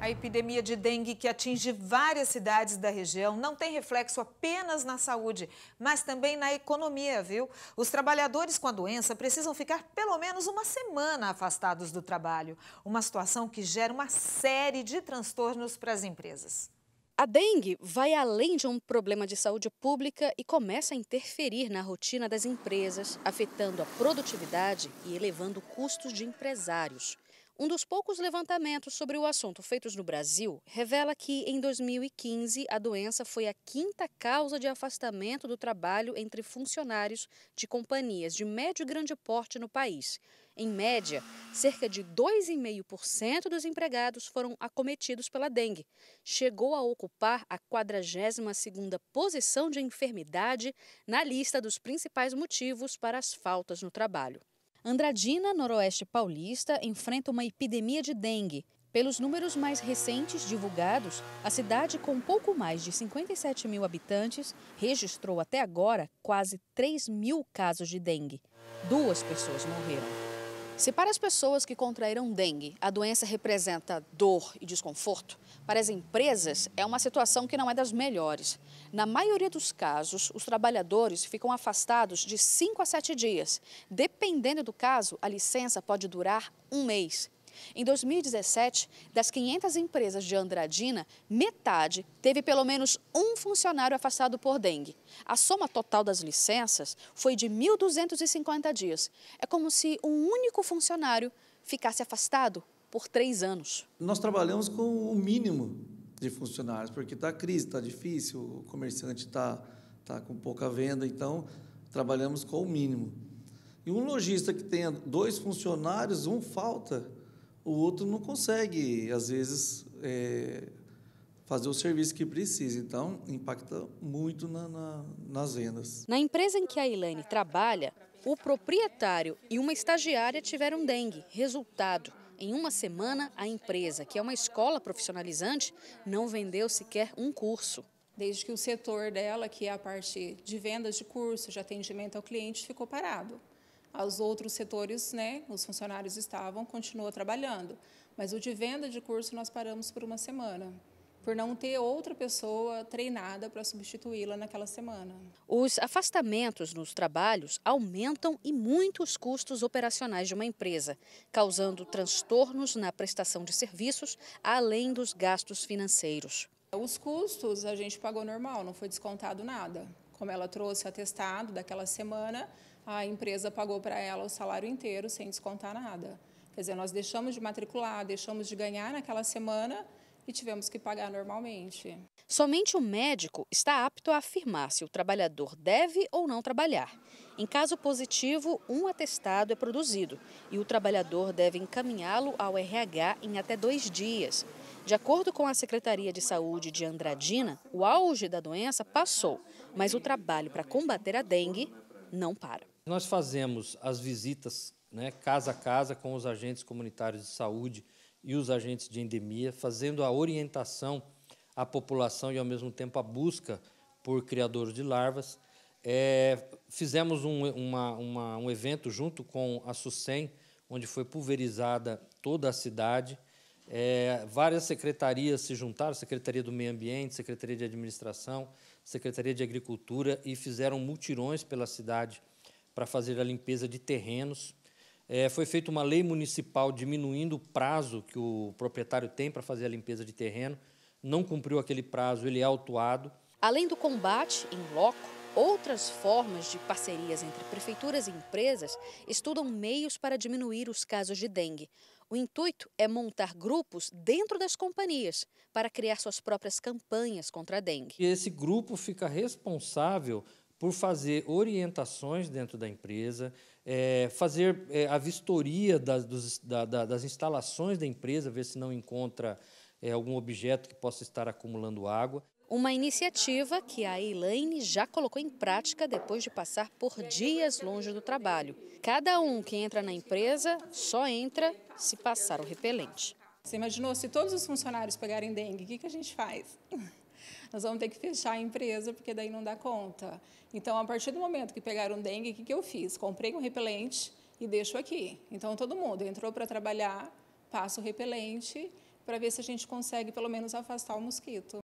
A epidemia de dengue que atinge várias cidades da região não tem reflexo apenas na saúde, mas também na economia, viu? Os trabalhadores com a doença precisam ficar pelo menos uma semana afastados do trabalho, uma situação que gera uma série de transtornos para as empresas. A dengue vai além de um problema de saúde pública e começa a interferir na rotina das empresas, afetando a produtividade e elevando custos de empresários. Um dos poucos levantamentos sobre o assunto feitos no Brasil revela que, em 2015, a doença foi a quinta causa de afastamento do trabalho entre funcionários de companhias de médio e grande porte no país. Em média, cerca de 2,5% dos empregados foram acometidos pela dengue. Chegou a ocupar a 42ª posição de enfermidade na lista dos principais motivos para as faltas no trabalho. Andradina, noroeste paulista, enfrenta uma epidemia de dengue. Pelos números mais recentes divulgados, a cidade, com pouco mais de 57 mil habitantes, registrou até agora quase 3 mil casos de dengue. Duas pessoas morreram. Se para as pessoas que contraíram dengue a doença representa dor e desconforto, para as empresas é uma situação que não é das melhores. Na maioria dos casos, os trabalhadores ficam afastados de 5 a 7 dias. Dependendo do caso, a licença pode durar um mês. Em 2017, das 500 empresas de Andradina, metade teve pelo menos um funcionário afastado por dengue. A soma total das licenças foi de 1.250 dias. É como se um único funcionário ficasse afastado por três anos. Nós trabalhamos com o mínimo de funcionários, porque está crise, está difícil, o comerciante está tá com pouca venda, então trabalhamos com o mínimo. E um lojista que tenha dois funcionários, um falta, o outro não consegue, às vezes, é, fazer o serviço que precisa. Então, impacta muito na, na, nas vendas. Na empresa em que a Ilane trabalha, o proprietário e uma estagiária tiveram dengue. Resultado: em uma semana, a empresa, que é uma escola profissionalizante, não vendeu sequer um curso. Desde que o setor dela, que é a parte de vendas de cursos, de atendimento ao cliente, ficou parado. Os outros setores, né, os funcionários estavam, continuou trabalhando. Mas o de venda de curso nós paramos por uma semana, por não ter outra pessoa treinada para substituí-la naquela semana. Os afastamentos nos trabalhos aumentam e muito os custos operacionais de uma empresa, causando transtornos na prestação de serviços, além dos gastos financeiros. Os custos a gente pagou normal, não foi descontado nada. Como ela trouxe atestado daquela semana, a empresa pagou para ela o salário inteiro sem descontar nada. Quer dizer, nós deixamos de matricular, deixamos de ganhar naquela semana e tivemos que pagar normalmente. Somente o médico está apto a afirmar se o trabalhador deve ou não trabalhar. Em caso positivo, um atestado é produzido e o trabalhador deve encaminhá-lo ao RH em até dois dias. De acordo com a Secretaria de Saúde de Andradina, o auge da doença passou, mas o trabalho para combater a dengue não para. Nós fazemos as visitas né, casa a casa com os agentes comunitários de saúde e os agentes de endemia, fazendo a orientação à população e, ao mesmo tempo, a busca por criadores de larvas. É, fizemos um, uma, uma, um evento junto com a SUSEM, onde foi pulverizada toda a cidade. É, várias secretarias se juntaram, Secretaria do Meio Ambiente, Secretaria de Administração, Secretaria de Agricultura, e fizeram mutirões pela cidade para fazer a limpeza de terrenos. É, foi feita uma lei municipal diminuindo o prazo que o proprietário tem para fazer a limpeza de terreno. Não cumpriu aquele prazo, ele é autuado. Além do combate em loco, Outras formas de parcerias entre prefeituras e empresas estudam meios para diminuir os casos de dengue. O intuito é montar grupos dentro das companhias para criar suas próprias campanhas contra a dengue. E esse grupo fica responsável por fazer orientações dentro da empresa, é, fazer é, a vistoria das, dos, da, da, das instalações da empresa, ver se não encontra é, algum objeto que possa estar acumulando água. Uma iniciativa que a Elaine já colocou em prática depois de passar por dias longe do trabalho. Cada um que entra na empresa só entra se passar o repelente. Você imaginou se todos os funcionários pegarem dengue, o que, que a gente faz? nós vamos ter que fechar a empresa porque daí não dá conta. Então, a partir do momento que pegaram dengue, o que, que eu fiz? Comprei um repelente e deixo aqui. Então, todo mundo entrou para trabalhar, passa o repelente para ver se a gente consegue pelo menos afastar o mosquito.